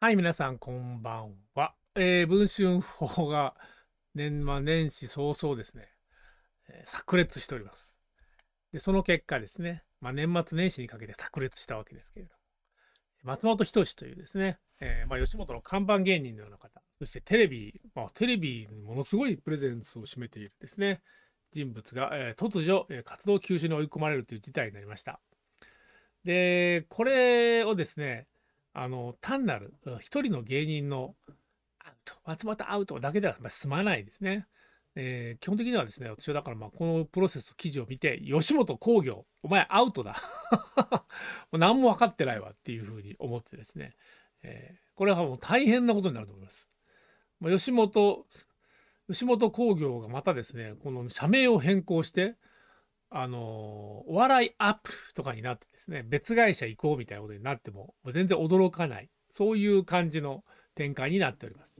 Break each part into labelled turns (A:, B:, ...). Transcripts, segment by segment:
A: はい、皆さん、こんばんは。えー、文春法が年末年始早々ですね、えー、炸裂しております。で、その結果ですね、まあ、年末年始にかけて炸裂したわけですけれども、松本人志というですね、えー、まあ、吉本の看板芸人のような方、そしてテレビ、まあ、テレビにものすごいプレゼンスを占めているですね、人物が、え突如、え活動休止に追い込まれるという事態になりました。で、これをですね、あの単なる一人の芸人のアウト松本アウトだけでは済まないですね。えー、基本的にはですね私はだからまあこのプロセス記事を見て吉本興業お前アウトだ もう何も分かってないわっていうふうに思ってですね、えー、これはもう大変なことになると思います。まあ、吉本吉本興業がまたですねこの社名を変更してあの、お笑いアップとかになってですね、別会社行こうみたいなことになっても、全然驚かない、そういう感じの展開になっております。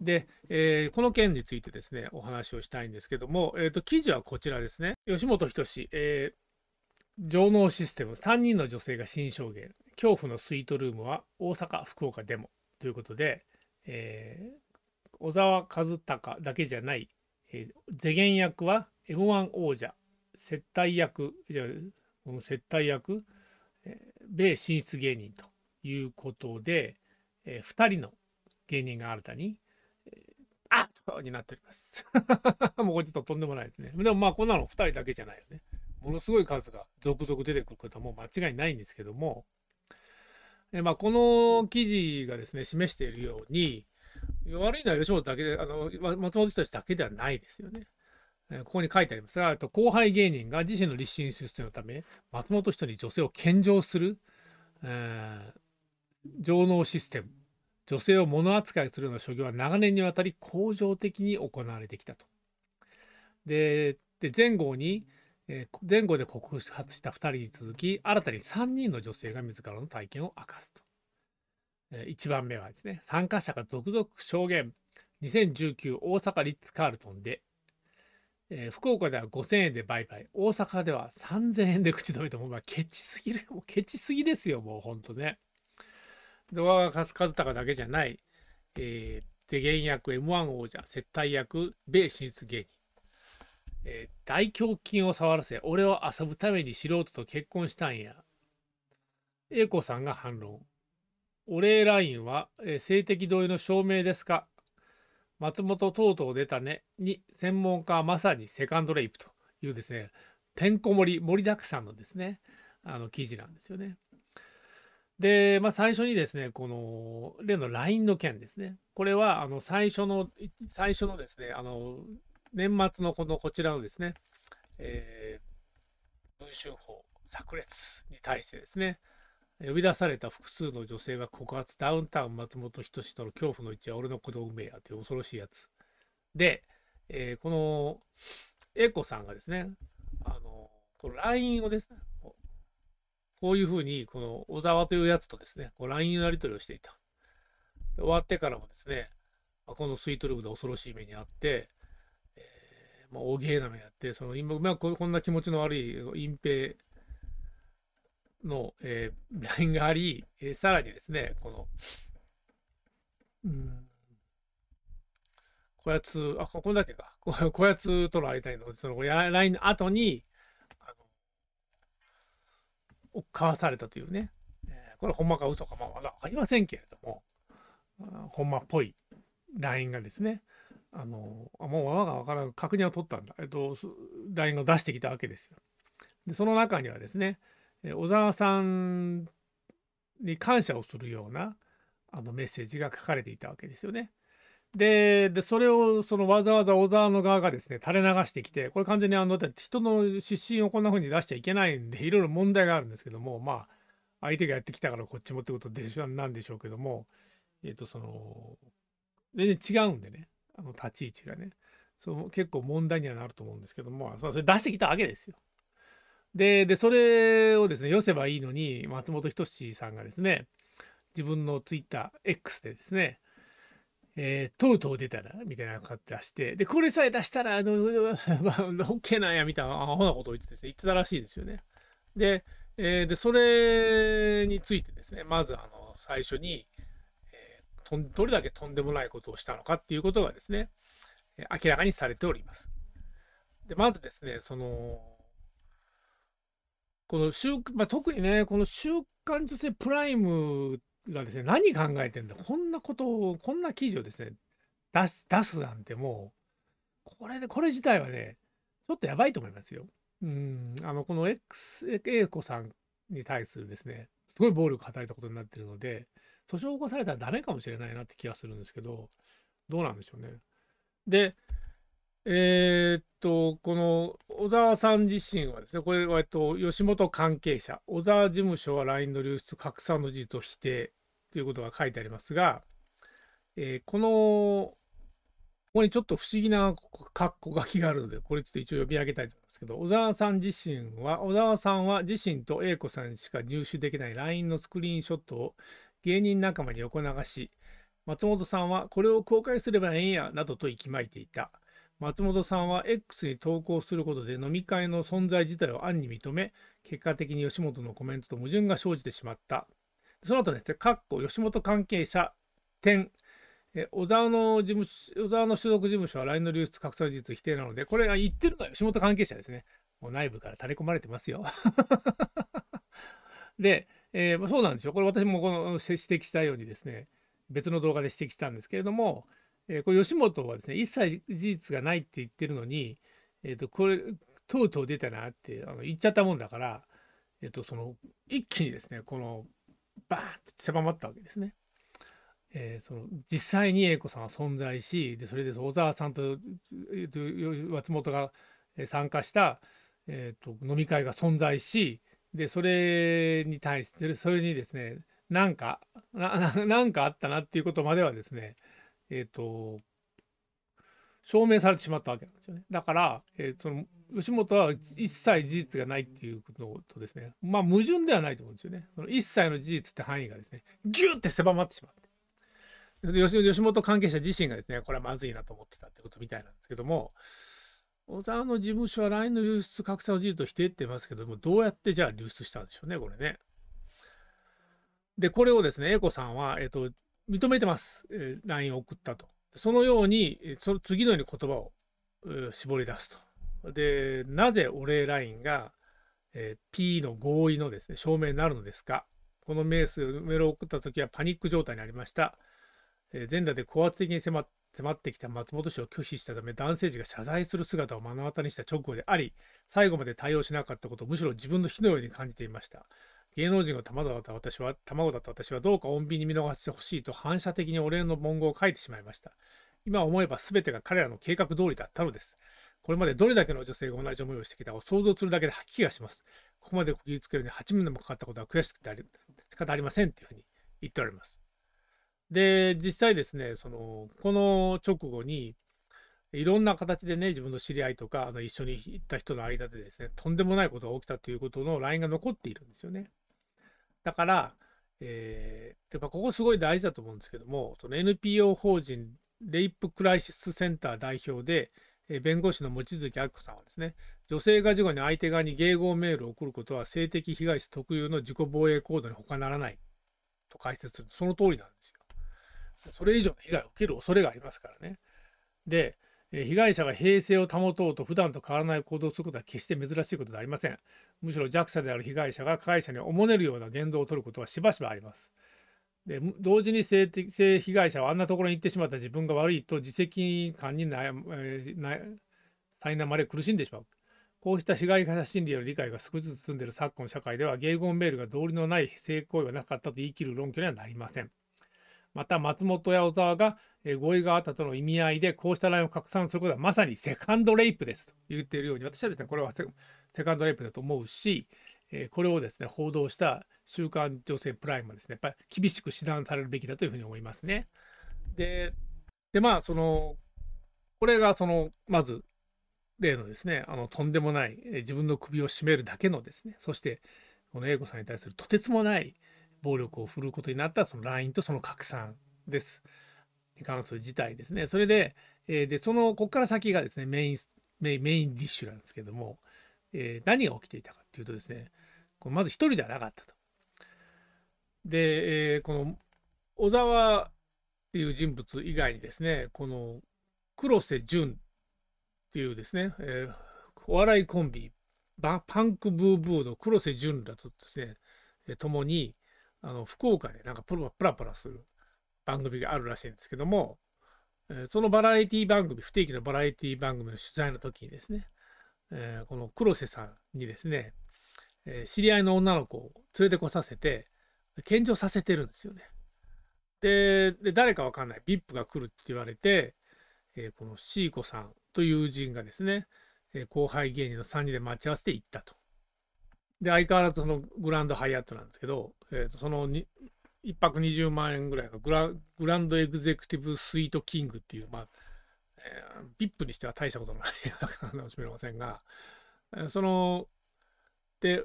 A: で、えー、この件についてですね、お話をしたいんですけども、えーと、記事はこちらですね、吉本仁志、えー、上納システム、3人の女性が新証言、恐怖のスイートルームは大阪、福岡でもということで、えー、小沢和孝だけじゃない、えー、世間役は M1 王者、接待役、じゃ接待役、米進出芸人ということで、えー、2人の芸人が新たに、えー、になっております。もうちょっととんでもないですね。でもまあこんなの2人だけじゃないよね。ものすごい数が続々出てくることはもう間違いないんですけども、えー、まあ、この記事がですね、示しているように、悪いのは吉本だけで、あの松本人たちだけではないですよね。ここに書いてありますが、後輩芸人が自身の立身出世のため、松本人に女性を献上する、えー、上納システム、女性を物扱いするような所業は長年にわたり恒常的に行われてきたと。で、で前後に、えー、前後で告発した2人に続き、新たに3人の女性が自らの体験を明かすと。えー、1番目はですね、参加者が続々証言。2019大阪リッツ・カールトンでえー、福岡では5000円で売買、大阪では3000円で口止めと、もう、まあ、ケチすぎる、もうケチすぎですよ、もうほんとね。動画が勝ったかだけじゃない、えー、手芸役 M1 王者、接待役、米進出芸人、えー、大胸筋を触らせ、俺を遊ぶために素人と結婚したんや。A 子さんが反論。お礼ラインは、えー、性的同意の証明ですか松本等々出たねに専門家はまさにセカンドレイプというですねてんこ盛り盛りだくさんのですねあの記事なんですよね。で、まあ、最初にですねこの例の LINE の件ですねこれはあの最初の最初のですねあの年末のこのこちらのですね、えー、文春法炸裂に対してですね呼び出された複数の女性が告発ダウンタウン松本人志との恐怖の一夜俺の子供めやという恐ろしいやつで、えー、この A 子さんがですねあのこの LINE をですねこういうふうにこの小沢というやつとですね LINE のやり取りをしていた終わってからもですねこのスイートルームで恐ろしい目にあって、えーまあ、大えな目にあってその今、こんな気持ちの悪い隠蔽の、えー、ラインがあり、えー、さらにですね、この、うん、こやつ、あ、ここだけか。こやつとの間の、そのラインの後に、あの、かわされたというね、えー、これ、ほんまか嘘か、まあ、わかりませんけれども、ほんまっぽいラインがですね、あの、あもうわがわからん、確認を取ったんだ、えっと、ラインを出してきたわけですよ。で、その中にはですね、小沢さんに感謝をするようなあのメッセージが書かれていたわけですよね。でそれをそのわざわざ小沢の側がですね垂れ流してきてこれ完全にあの人の出身をこんな風に出しちゃいけないんでいろいろ問題があるんですけどもまあ相手がやってきたからこっちもってことでなんでしょうけどもえっ、ー、とその全然違うんでねあの立ち位置がねその結構問題にはなると思うんですけどもそれ出してきたわけですよ。ででそれをですねよせばいいのに松本人志さんがですね自分のツイッター X でですねえー、とうとう出たら、みたいな感じ出して、で、これさえ出したら、あの、まあ、OK なんや、みたいな、アホなことを言ってですね、言ってたらしいですよね。で、えー、で、それについてですね、まず、あの、最初に、えー、どれだけとんでもないことをしたのかっていうことがですね、明らかにされております。で、まずですね、その、この週、まあ、特にね、この週刊女性プライムがですね、何考えてんだ、こんなことを、こんな記事をですね、出す、出すなんてもう、これで、これ自体はね、ちょっとやばいと思いますよ。うん、あの、この X、A 子さんに対するですね、すごい暴力働いたことになってるので、訴訟を起こされたらダメかもしれないなって気がするんですけど、どうなんでしょうね。で、えー、っと、この小沢さん自身はですね、これは、えっと、吉本関係者、小沢事務所は LINE の流出、拡散の事実を否定ということが書いてありますが、えー、この、ここにちょっと不思議な括弧書きがあるので、これちょっと一応読み上げたいと思いますけど、小沢さん自身は、小沢さんは自身と A 子さんにしか入手できない LINE のスクリーンショットを芸人仲間に横流し、松本さんはこれを公開すればええんやなどと息巻いていた。松本さんは X に投稿することで飲み会の存在自体を暗に認め、結果的に吉本のコメントと矛盾が生じてしまった。その後ですね、かっこ吉本関係者点、小沢の事務小沢の所属事務所は LINE の流出拡散事実否定なので、これが言ってるのは吉本関係者ですね。もう内部から垂れ込まれてますよ。で、えー、そうなんですよ。これ私もこの指摘したようにですね、別の動画で指摘したんですけれども、えー、これ吉本はですね一切事実がないって言ってるのに、えー、とこれとうとう出たなってあの言っちゃったもんだから、えー、とその一気にですねこのバーンっ狭まったわけですね。えー、その実際に英子さんは存在しでそれで小沢さんと,、えー、と松本が参加した、えーと、と飲み会が存在しでそれに対してそれにですねなんかなんかあったなっていうことまではですねえっ、ー、と、証明されてしまったわけなんですよね。だから、えー、その吉本は一切事実がないっていうこととですね、まあ矛盾ではないと思うんですよね。その一切の事実って範囲がですね、ギュッて狭まってしまって。吉本関係者自身がですね、これはまずいなと思ってたってことみたいなんですけども、小沢の事務所は LINE の流出拡散の事実を否定ってますけども、どうやってじゃあ流出したんでしょうね、これね。で、これをですね、A 子さんは、えっ、ー、と、認めてます。えー、LINE を送ったと。そのように、その次のように言葉を、えー、絞り出すと。で、なぜお礼 LINE が、えー、P の合意のですね、証明になるのですかこのメース、メールを送った時はパニック状態にありました。えー、全裸で高圧的に迫ってきた松本氏を拒否したため、男性陣が謝罪する姿を目の当たりにした直後であり、最後まで対応しなかったことをむしろ自分の火のように感じていました。芸能人が卵だった私は、卵だった私はどうか穏便に見逃してほしいと反射的にお礼の文言を書いてしまいました。今思えば全てが彼らの計画通りだったのです。これまでどれだけの女性が同じ思いをしてきたかを想像するだけで吐き気がします。ここまでこぎつけるに8分でもかかったことは悔しくてあり仕方ありませんっていうふうに言っております。で、実際ですね、その、この直後に、いろんな形でね、自分の知り合いとか、あの一緒に行った人の間でですね、とんでもないことが起きたということの LINE が残っているんですよね。だから、えー、てかここすごい大事だと思うんですけどもその NPO 法人レイプクライシスセンター代表で、えー、弁護士の望月明子さんはですね女性が事故に相手側に迎合メールを送ることは性的被害者特有の自己防衛行動に他ならないと解説するその通りなんですよ。それ以上の被害を受ける恐れがありますからね。で、被害者が平静を保とうと普段と変わらない行動することは決して珍しいことではありませんむしろ弱者である被害者が加害者におもねるような言動をとることはしばしばありますで同時に性的性被害者はあんなところに行ってしまった自分が悪いと自責感に悩、えー、苛まれ苦しんでしまうこうした被害者心理への理解が少しずつ進んでいる昨今社会では、芸言メールが道理のない性行為はなかったと言い切る論拠にはなりません。また松本や小沢が合意があったとの意味合いでこうしたラインを拡散することはまさにセカンドレイプですと言っているように私はですねこれはセカンドレイプだと思うしこれをですね報道した週刊女性プライムはですねやっぱり厳しく指南されるべきだというふうに思いますね。ででまあそのこれがそのまず例のですねあのとんでもない自分の首を絞めるだけのですねそしてこの A 子さんに対するとてつもない暴力を振るうことになったその LINE とその拡散です。に関する事態ですね。それで、えー、でそのここから先がですねメインメインディッシュなんですけども、えー、何が起きていたかっていうとですねこまず一人ではなかったと。で、えー、この小沢っていう人物以外にですねこの黒瀬淳っていうですね、えー、お笑いコンビパンクブーブーの黒瀬淳らとですね共にあの福岡でなんかプラプラする番組があるらしいんですけども、えー、そのバラエティ番組不定期のバラエティ番組の取材の時にですね、えー、この黒瀬さんにですね、えー、知り合いの女の子を連れてこさせて献上させてるんですよね。で誰かわかんない VIP が来るって言われて、えこの C 子さんという友人がですね、え後輩芸人の3人で待ち合わせて行ったと。で、相変わらずそのグランドハイアットなんですけど、えー、とその1泊20万円ぐらいのグラグランドエグゼクティブスイートキングっていう、まあ、えー、ビッにしては大したことのない映画かもしれませんが、その、で、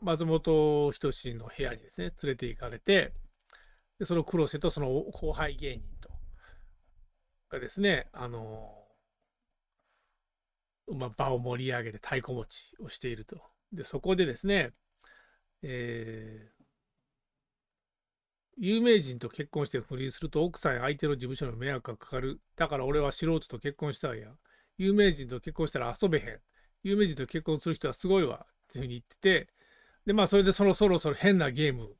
A: 松本人志の部屋にですね、連れて行かれて、でその黒瀬とその後輩芸人と、がですね、あのまあ、場を盛り上げて太鼓持ちをしていると。で、そこでですね、えー、有名人と結婚して不倫すると奥さんや相手の事務所の迷惑がかかる。だから俺は素人と結婚したんや。有名人と結婚したら遊べへん。有名人と結婚する人はすごいわ。っていうふうに言ってて、で、まあそれでそろそろそろ変なゲーム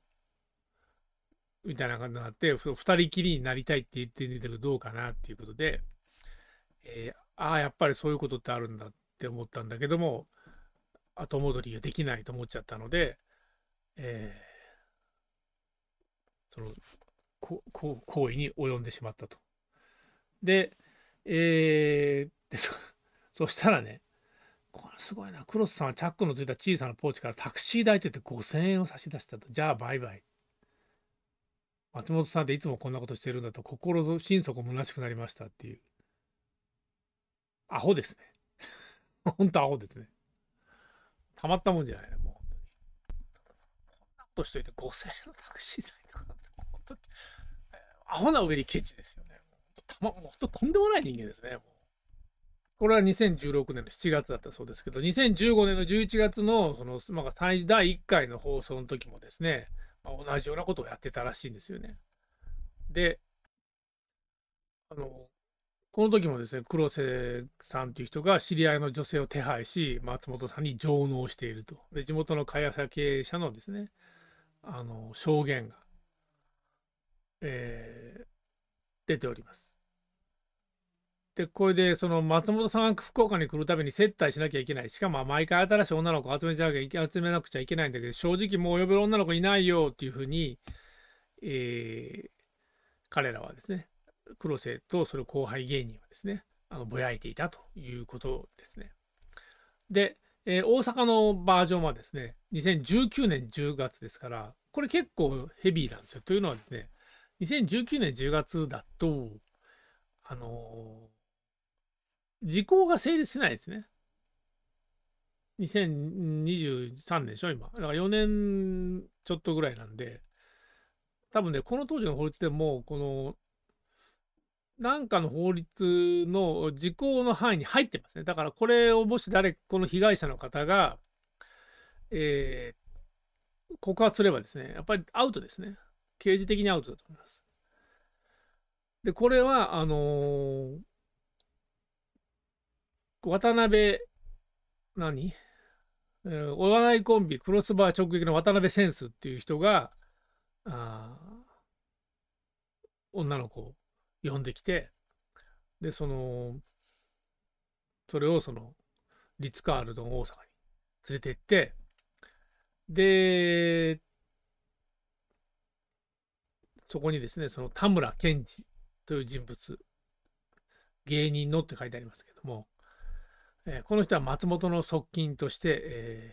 A: みたいな感じになって、2人きりになりたいって言ってんだけどどうかなっていうことで、えー、ああ、やっぱりそういうことってあるんだって思ったんだけども、後戻りができないと思っちゃったので、えー、そのここ行為に及んでしまったと。で、えー、でそ そしたらねこれすごいなクロスさんはチャックのついた小さなポーチからタクシー代って言って5,000円を差し出したとじゃあバイバイ松本さんっていつもこんなことしてるんだと心心底虚しくなりましたっていうアホですね 本当アホですねたまったもんじゃないもう本当に。こんなことしといて5000円のタクシー代とかって、本当に、アホな上にケチですよね。たま、本当とんでもない人間ですね、もう。これは2016年の7月だったそうですけど、2015年の11月の、その、まあ、第1回の放送の時もですね、まあ、同じようなことをやってたらしいんですよね。で、あの、この時もですね、黒瀬さんという人が知り合いの女性を手配し、松本さんに上納していると。で、地元の会社経営者のですね、あの、証言が、えー、出ております。で、これで、その松本さんが福岡に来るたびに接待しなきゃいけない。しかも、毎回新しい女の子を集めちゃ集めなくちゃいけないんだけど、正直もう呼べる女の子いないよっていうふうに、えー、彼らはですね、黒瀬とその後輩芸人はですねあのぼやいていたということですね。で、えー、大阪のバージョンはですね2019年10月ですからこれ結構ヘビーなんですよ。というのはですね2019年10月だとあのー、時効が成立しないですね。2023年でしょ、今。だから4年ちょっとぐらいなんで、多分ね、この当時の法律でも、このなんかの法律の時効の範囲に入ってますね。だからこれをもし誰、この被害者の方が、えー、告発すればですね、やっぱりアウトですね。刑事的にアウトだと思います。で、これは、あのー、渡辺、何えー、お笑いコンビ、クロスバー直撃の渡辺センスっていう人が、あ女の子呼んできてでそのそれをそのリッツ・カールドン大阪に連れて行ってでそこにですねその田村賢治という人物芸人のって書いてありますけども、えー、この人は松本の側近として、え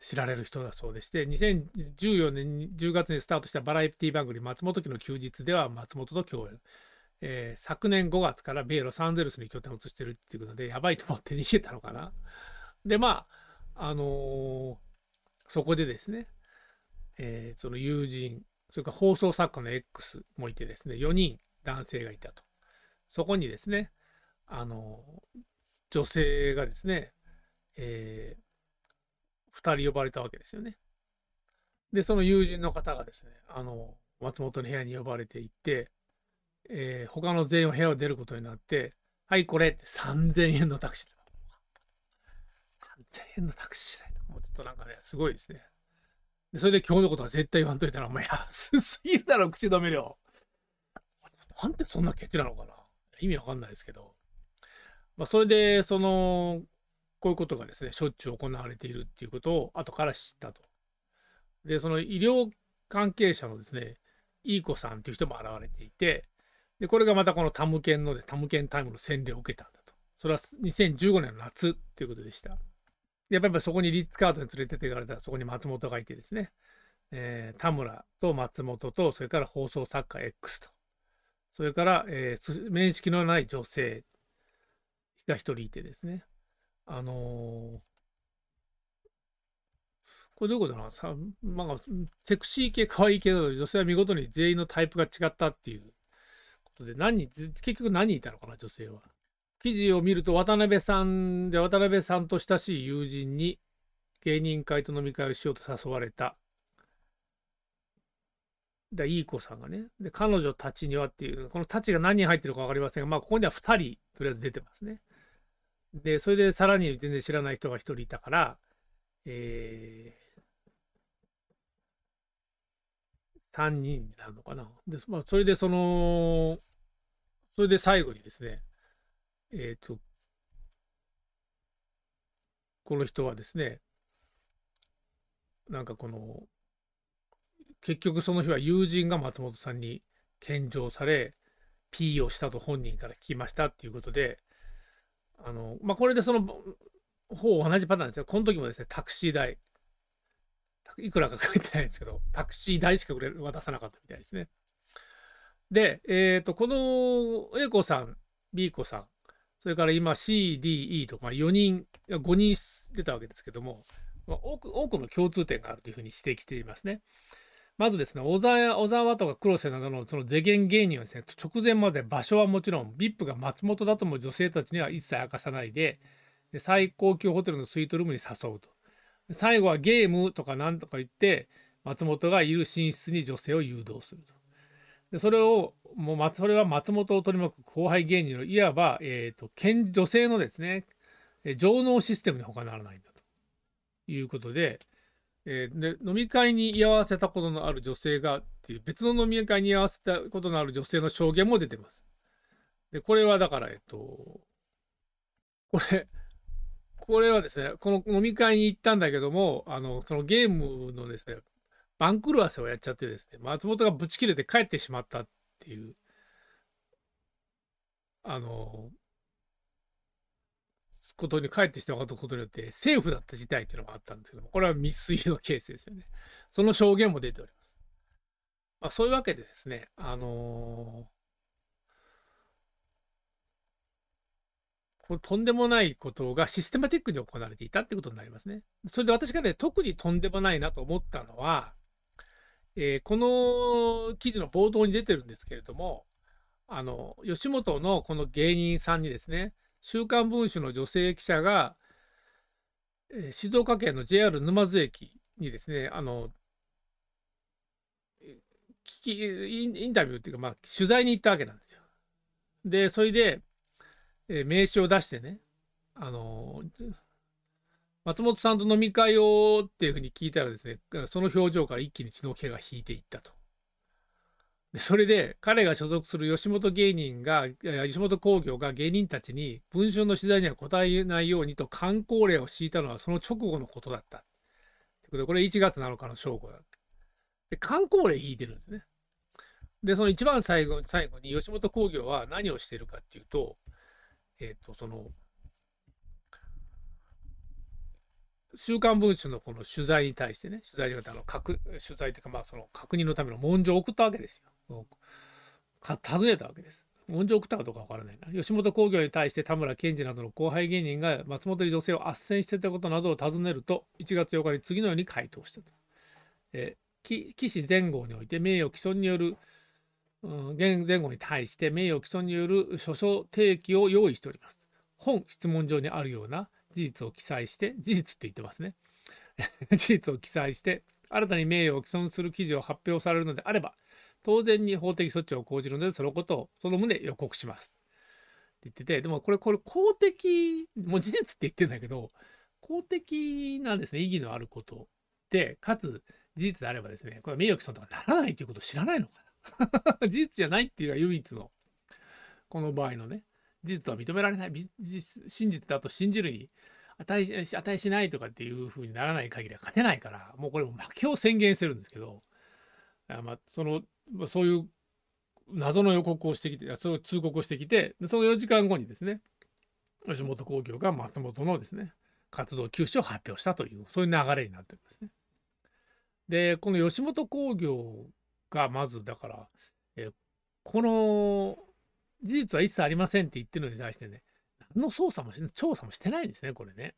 A: ー、知られる人だそうでして2014年10月にスタートしたバラエティ番組「松本家の休日」では松本と共演えー、昨年5月から米ロサンゼルスに拠点を移してるっていうことで、やばいと思って逃げたのかな。で、まあ、あのー、そこでですね、えー、その友人、それから放送作家の X もいてですね、4人男性がいたと。そこにですね、あの女性がですね、え2人呼ばれたわけですよね。で、その友人の方がですね、あの、松本の部屋に呼ばれていって、えー、他の全員は部屋を出ることになって、はい、これって3000円のタクシーだ。3000円のタクシーだよ。もうちょっとなんかね、すごいですね。でそれで今日のことは絶対言わんといたら、お前安すぎるだろ、口止め料。なんてそんなケチなのかな。意味わかんないですけど。まあ、それで、その、こういうことがですね、しょっちゅう行われているっていうことを後から知ったと。で、その医療関係者のですね、いい子さんっていう人も現れていて、で、これがまたこのタムケンので、タムケンタイムの洗礼を受けたんだと。それは2015年の夏っていうことでした。やっぱりそこにリッツカートに連れてっていかれた、ら、そこに松本がいてですね、えー、田村と松本と、それから放送作家 X と、それから、えー、面識のない女性が一人いてですね、あのー、これどういうことなのさ、まあ、セクシー系、可愛い系の女性は見事に全員のタイプが違ったっていうトで何人、結局何人いたのかな、女性は。記事を見ると、渡辺さんで、渡辺さんと親しい友人に、芸人会と飲み会をしようと誘われた。で、いい子さんがね。で、彼女たちにはっていう、このたちが何人入ってるか分かりませんが、まあ、ここには2人、とりあえず出てますね。で、それでさらに全然知らない人が1人いたから、えー、3人なのかな。で、まあ、それでその、それで最後にですね、えっ、ー、と、この人はですね、なんかこの、結局その日は友人が松本さんに献上され、P をしたと本人から聞きましたっていうことで、あの、まあ、これでその、ほ同じパターンですよ。この時もですね、タクシー代、いくらか書いてないんですけど、タクシー代しか渡さなかったみたいですね。で、えっ、ー、と、この A 子さん、B 子さん、それから今 CDE とか4人、5人出たわけですけども、まあ、多く多くの共通点があるというふうに指摘していますね。まずですね、小沢小沢とか黒瀬などのその世間芸人はですね、直前まで場所はもちろん、VIP が松本だとも女性たちには一切明かさないで、で最高級ホテルのスイートルームに誘うと。最後はゲームとかなんとか言って、松本がいる寝室に女性を誘導すると。でそれをもうそれは松本を取り巻く後輩芸人のいわば、えーと、女性のですね上納システムに他ならないんだということで,、えー、で飲み会に居合わせたことのある女性がっていう別の飲み会に居合わせたことのある女性の証言も出てます。でこれはだからえっ、ー、とこれこれはですねこの飲み会に行ったんだけどもあのそのゲームのですね番狂わせをやっちゃってですね、松本がぶち切れて帰ってしまったっていう、あの、ことに帰ってしたことによって、政府だった事態っていうのもあったんですけども、これは未遂のケースですよね。その証言も出ております。まあ、そういうわけでですね、あのこれとんでもないことがシステマティックに行われていたってことになりますね。それで私がね、特にとんでもないなと思ったのは、えー、この記事の冒頭に出てるんですけれども、あの吉本のこの芸人さんにですね、週刊文春の女性記者が、えー、静岡県の JR 沼津駅にですね、あの聞きインタビューっていうか、まあ、取材に行ったわけなんですよ。で、それで、えー、名刺を出してね、あのー松本さんと飲み会をっていうふうに聞いたらですね、その表情から一気に血の気が引いていったと。でそれで彼が所属する吉本芸人が、吉本興業が芸人たちに文春の取材には答えないようにと観光令を敷いたのはその直後のことだった。ことでこれ1月7日の正午だ。で、観光令引いてるんですね。で、その一番最後最後に吉本興業は何をしてるかっていうと、えっ、ー、と、その、週刊文春のこの取材に対してね、取材じゃなくあの、取材というか、まあ、その確認のための文書を送ったわけですよ。尋ねたわけです。文書を送ったかどうかわからないな。吉本興業に対して田村健二などの後輩芸人が松本に女性を斡旋してたことなどを尋ねると、1月8日に次のように回答したと。えー、岸前後において名誉毀損による、うん、現前後に対して名誉毀損による訴訟提起を用意しております。本質問上にあるような事実を記載して事実って言ってますね 事実を記載して新たに名誉を毀損する記事を発表されるのであれば当然に法的措置を講じるのでそのことをその旨予告しますって言っててでもこれこれ公的もう事実って言ってんだけど公的なんですね意義のあることでかつ事実であればですねこれ名誉毀損とかならないということを知らないのかな 事実じゃないっていうのは唯一のこの場合のね事実は認められない、真実だと信じるに値値しないとかっていうふうにならない限りは勝てないから、もうこれも負けを宣言してるんですけど、あまあ、その、そういう謎の予告をしてきて、そういう通告をしてきて、その4時間後にですね、吉本興業が松本のですね、活動休止を発表したという、そういう流れになってるんですね。で、この吉本興業がまず、だから、えこの事実は一切ありませんって言ってるのに対してね、何の捜査も調査もしてないんですね、これね。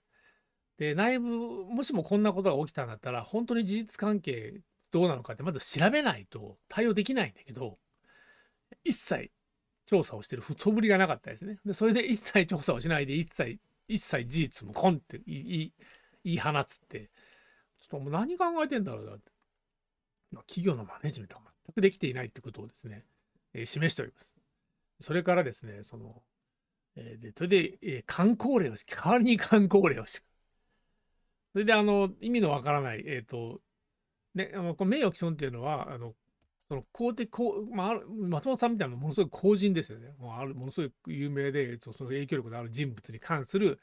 A: で、内部、もしもこんなことが起きたんだったら、本当に事実関係どうなのかって、まず調べないと対応できないんだけど、一切調査をしてる不つぶりがなかったですね。で、それで一切調査をしないで、一切、一切事実もコンって言い言い放つって、ちょっともう何考えてんだろうなって。企業のマネジメントが全くできていないってことをですね、えー、示しております。それからですね、その、えー、でそれで、えー、観光令をし、代わりに観光令をし、それで、あの、意味のわからない、えっ、ー、と、ね、あのこの名誉毀損っていうのは、あのその公的公、まあ、松本さんみたいなものすごい公人ですよね。もうあるものすごい有名で、その影響力のある人物に関する、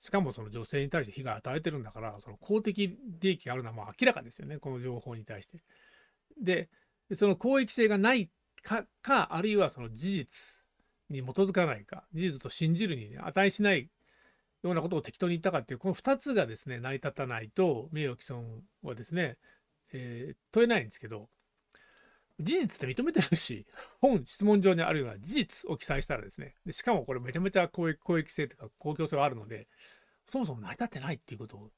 A: しかもその女性に対して被害を与えてるんだから、その公的利益があるのはもう明らかですよね、この情報に対して。で、その公益性がないか、かあるいはその事実に基づかないか、事実と信じるに、値しないようなことを適当に言ったかっていう、この2つがですね、成り立たないと、名誉毀損はですね、えー、問えないんですけど、事実って認めてるし、本質問上にあるような事実を記載したらですね、でしかもこれめちゃめちゃ公益公益性というか公共性はあるので、そもそも成り立ってないっていうことを、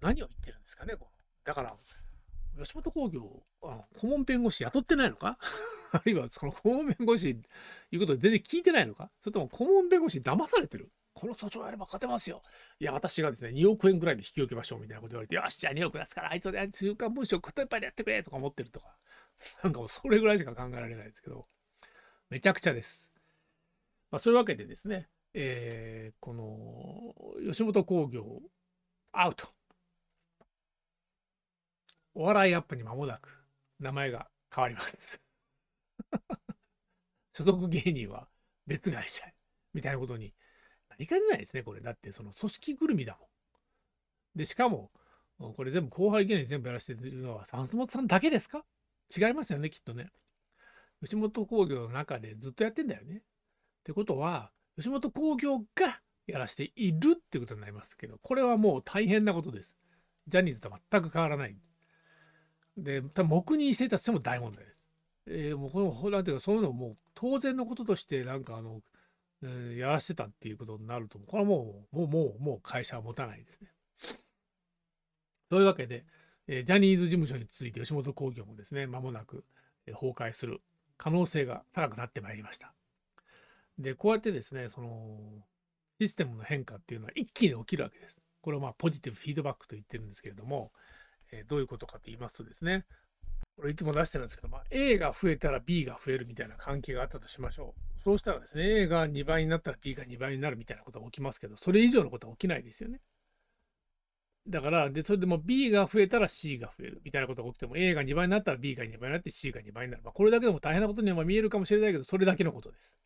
A: 何を言ってるんですかね、このだから、吉本興業、あ、顧問弁護士雇ってないのか あるいは、その顧問弁護士、いうこと全然聞いてないのかそれとも顧問弁護士騙されてるこの訴訟やれば勝てますよ。いや、私がですね、2億円ぐらいで引き受けましょうみたいなこと言われて、よし、じゃあ2億出すから、あいつで週刊文章こといっぱいでやってくれとか思ってるとか。なんかもうそれぐらいしか考えられないですけど、めちゃくちゃです。まあ、そういうわけでですね、えー、この、吉本興業、アウト。お笑いアップに間もなく名前が変わります 所属芸人は別会社みたいなことになりかねないですね、これ。だってその組織ぐるみだもん。で、しかも、これ全部後輩芸人全部やらせてるのはサンスモトさんだけですか違いますよね、きっとね。吉本興業の中でずっとやってんだよね。ってことは、吉本興業がやらしているってことになりますけど、これはもう大変なことです。ジャニーズと全く変わらない。で多分黙認していたとしても大問題です。えー、もうこのなんていうかそういうのをもう当然のこととしてなんかあの、えー、やらせてたっていうことになるとこれはもうもうもうもう会社は持たないですね。そういうわけで、えー、ジャニーズ事務所に続いて吉本興業もですね間もなく、え崩壊する可能性が高くなってまいりました。でこうやってですねそのシステムの変化っていうのは一気に起きるわけです。これをまあポジティブフィードバックと言ってるんですけれども、えどういうことかと言いますとですね、これいつも出してるんですけど、まあ、A が増えたら B が増えるみたいな関係があったとしましょう。そうしたらですね、A が2倍になったら B が2倍になるみたいなことが起きますけど、それ以上のことは起きないですよね。だから、で、それでも B が増えたら C が増えるみたいなことが起きても、A が2倍になったら B が2倍になって C が2倍になる。まあ、これだけでも大変なことには見えるかもしれないけど、それだけのことです。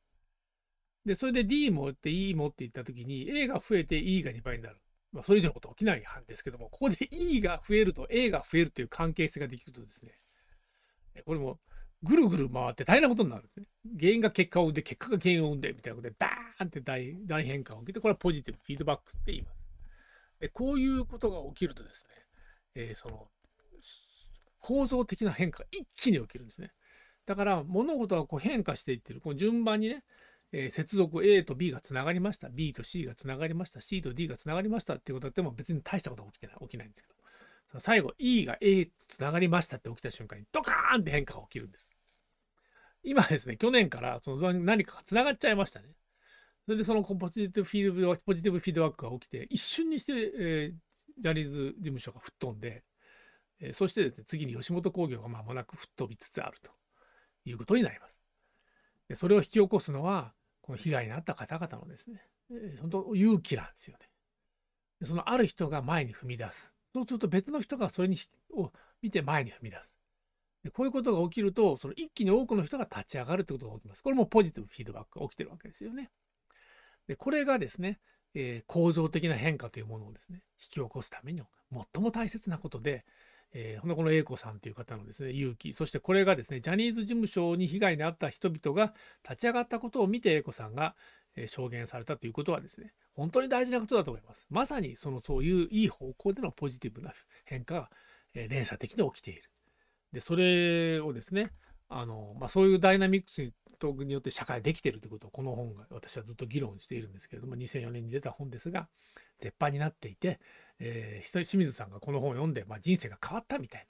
A: で、それで D もって E もって言ったときに、A が増えて E が2倍になる。まあ、それ以上のことは起きないんですけども、ここで E が増えると A が増えるという関係性ができるとですね、これもぐるぐる回って大変なことになるんですね。原因が結果を生んで、結果が原因を生んで、みたいなことで、バーンって大大変化を受けて、これはポジティブフィードバックって言います。でこういうことが起きるとですね、えー、その構造的な変化が一気に起きるんですね。だから物事はこう変化していってる、この順番にね、えー、接続 A と B がつながりました B と C がつながりました C と D がつながりましたっていうことだっても別に大したことは起きてない起きないんですけどその最後 E が A とつながりましたって起きた瞬間にドカーンって変化が起きるんです今ですね去年からその何かがつながっちゃいましたねそれでそのポジティブフィードポジティブフィードバックが起きて一瞬にして、えー、ジャニーズ事務所が吹っ飛んで、えー、そしてですね次に吉本興業が間もなく吹っ飛びつつあるということになりますでそれを引き起こすのはこの被害に遭った方々のですね、えー、本当勇気なんですよね。でそのある人が前に踏み出す。そうすると別の人がそれにを見て前に踏み出す。でこういうことが起きると、その一気に多くの人が立ち上がるということが起きます。これもポジティブフィードバックが起きてるわけですよね。でこれがですね、えー、構造的な変化というものをですね、引き起こすために最も大切なことで、えー、この英子さんという方のですね勇気そしてこれがですねジャニーズ事務所に被害に遭った人々が立ち上がったことを見て英子さんが証言されたということはですね本当に大事なことだと思いますまさにそのそういういい方向でのポジティブな変化が、え連鎖的に起きているでそれをですねあの、まあ、そういうダイナミックスによって社会できているということをこの本が私はずっと議論しているんですけれども2004年に出た本ですが絶版になっていて、えー、清水さんがこの本を読んで、まあ、人生が変わったみたい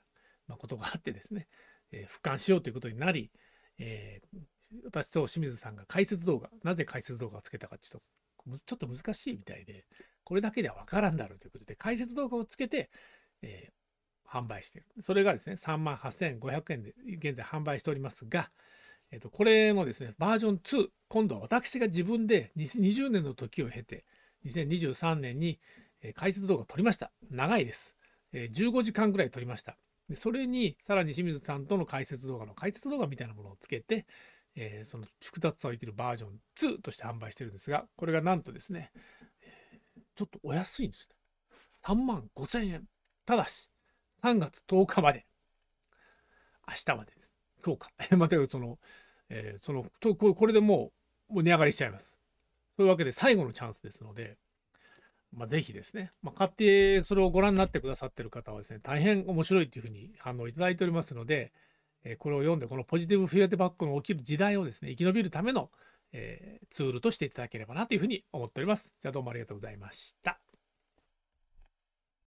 A: な、まことがあってですね、えー、俯瞰しようということになり、えー、私と清水さんが解説動画なぜ解説動画をつけたかちょっとちょっと難しいみたいでこれだけでは分からんだろうということで解説動画をつけて、え販売してるそれがですね3万8500円で現在販売しておりますが、えー、とこれもですねバージョン2今度は私が自分で2020年の時を経て2023年にえ解説動画撮りました。長いです。え15時間ぐらい撮りました。でそれにさらに清水さんとの解説動画の解説動画みたいなものをつけて、えー、その複雑さを生きるバージョン2として販売してるんですが、これがなんとですね、ちょっとお安いんですね。3万5千円。ただし、3月10日まで。明日までです。今日か。ま たその、えー、そのとこ、これでもう、もう値上がりしちゃいます。というわけで最後のチャンスですので、まあ、ぜひですね、まあ、買ってそれをご覧になってくださってる方はですね、大変面白いというふうに反応いただいておりますので、えこれを読んで、このポジティブフィードバックの起きる時代をですね、生き延びるための、えツールとしていただければなというふうに思っております。じゃあどうもありがとうございました。